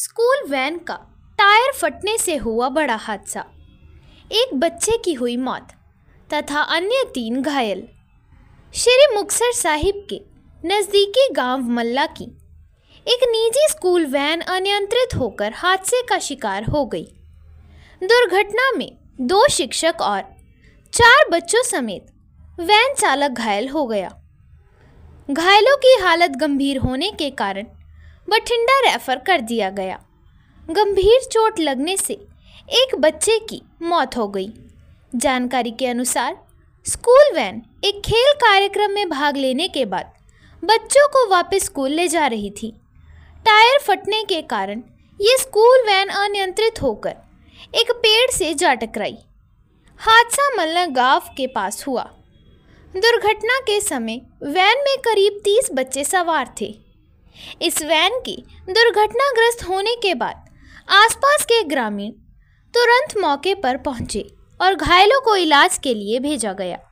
school van का tyre फटने से हुआ बड़ा हादसा एक बच्चे की हुई मौत तथा अन्य तीन घायल श्री मुक्सर साहिब के नज़दीकी गांव मल्ला की एक निजी स्कूल वैन अनियंत्रित होकर हादसे का शिकार हो गई दुर्घटना में दो शिक्षक और चार बच्चों समेत वैन चालक घायल हो गया घायलों की हालत गंभीर होने के कारण बठिंडा रेफर कर दिया गया गंभीर चोट लगने से एक बच्चे की मौत हो गई जानकारी के अनुसार स्कूल वैन एक खेल कार्यक्रम में भाग लेने के बाद बच्चों को वापस स्कूल ले जा रही थी टायर फटने के कारण ये स्कूल वैन अनियंत्रित होकर एक पेड़ से जा टकराई हादसा मल्ला गांव के पास हुआ दुर्घटना के समय वैन में करीब तीस बच्चे सवार थे इस वैन की दुर्घटनाग्रस्त होने के बाद आसपास के ग्रामीण तुरंत मौके पर पहुंचे और घायलों को इलाज के लिए भेजा गया